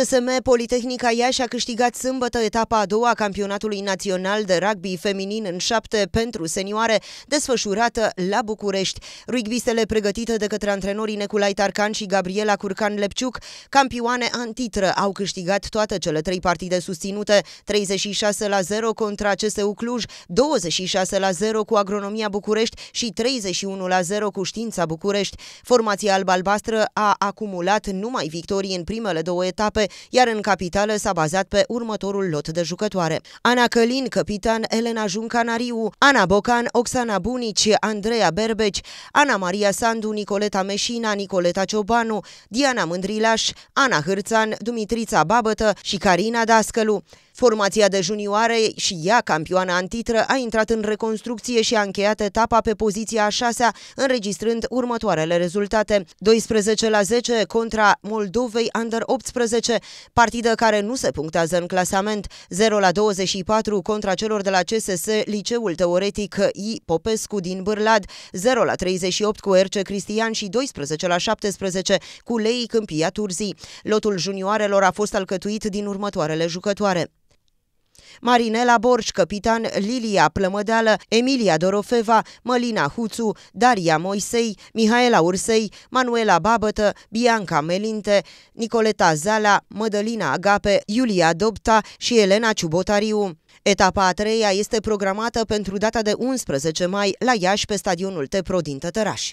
CSM Politehnica Iași a câștigat sâmbătă etapa a doua a campionatului național de rugby feminin în șapte pentru senioare, desfășurată la București. Rugbistele pregătite de către antrenorii Neculai Tarcan și Gabriela Curcan-Lepciuc, campioane antitră, au câștigat toate cele trei partide susținute, 36 la 0 contra CSU Cluj, 26 la 0 cu Agronomia București și 31 la 0 cu Știința București. Formația alb-albastră a acumulat numai victorii în primele două etape, iar în capitală s-a bazat pe următorul lot de jucătoare. Ana Călin, Capitan, Elena Juncanariu, Ana Bocan, Oxana Bunici, Andreea Berbeci, Ana Maria Sandu, Nicoleta Meșina, Nicoleta Ciobanu, Diana Mândrilaș, Ana Hârțan, Dumitrița Babătă și Carina Dascălu. Formația de junioare și ea, campioana în titră, a intrat în reconstrucție și a încheiat etapa pe poziția a șasea, înregistrând următoarele rezultate. 12 la 10 contra Moldovei Under 18, partidă care nu se punctează în clasament. 0 la 24 contra celor de la CSS Liceul Teoretic I. Popescu din Bârlad, 0 la 38 cu RC Cristian și 12 la 17 cu Lei Câmpia Turzii. Lotul junioarelor a fost alcătuit din următoarele jucătoare. Marinela Borș, Capitan Lilia Plămădeală, Emilia Dorofeva, Mălina Huțu, Daria Moisei, Mihaela Ursei, Manuela Babătă, Bianca Melinte, Nicoleta Zala, Mădălina Agape, Iulia Dobta și Elena Ciubotariu. Etapa a treia este programată pentru data de 11 mai la Iași pe stadionul Tepro din Tătăraș.